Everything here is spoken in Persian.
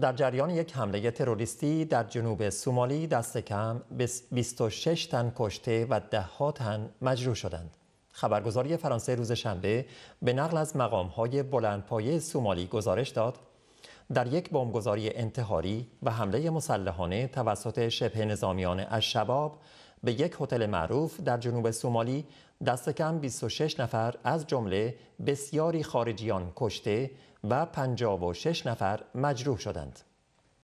در جریان یک حمله تروریستی در جنوب سومالی دست کم 26 تن کشته و ها تن مجروح شدند. خبرگزاری فرانسه روز شنبه به نقل از مقامهای بلندپایه سومالی گزارش داد در یک بمبگذاری انتحاری و حمله مسلحانه توسط شبه نظامیان شباب به یک هتل معروف در جنوب سومالی دست کم 26 نفر از جمله بسیاری خارجیان کشته و 56 نفر مجروح شدند.